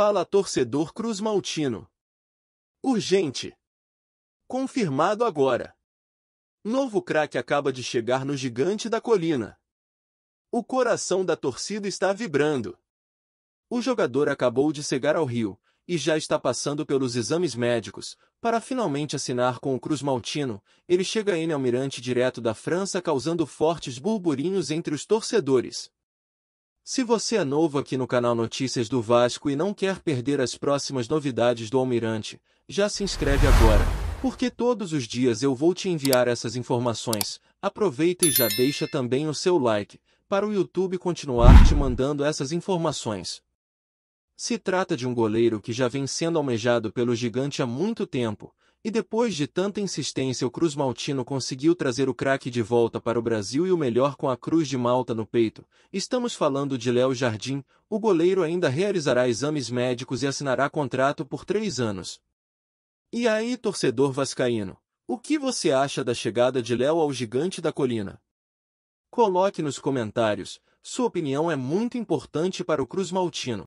Fala torcedor Cruz Maltino. Urgente. Confirmado agora. Novo craque acaba de chegar no gigante da colina. O coração da torcida está vibrando. O jogador acabou de chegar ao Rio e já está passando pelos exames médicos para finalmente assinar com o Cruz Maltino. Ele chega em Almirante direto da França causando fortes burburinhos entre os torcedores. Se você é novo aqui no canal Notícias do Vasco e não quer perder as próximas novidades do Almirante, já se inscreve agora, porque todos os dias eu vou te enviar essas informações. Aproveita e já deixa também o seu like, para o YouTube continuar te mandando essas informações. Se trata de um goleiro que já vem sendo almejado pelo gigante há muito tempo, e depois de tanta insistência o Cruz Maltino conseguiu trazer o craque de volta para o Brasil e o melhor com a Cruz de Malta no peito. Estamos falando de Léo Jardim, o goleiro ainda realizará exames médicos e assinará contrato por três anos. E aí, torcedor vascaíno, o que você acha da chegada de Léo ao gigante da colina? Coloque nos comentários, sua opinião é muito importante para o Cruz Maltino.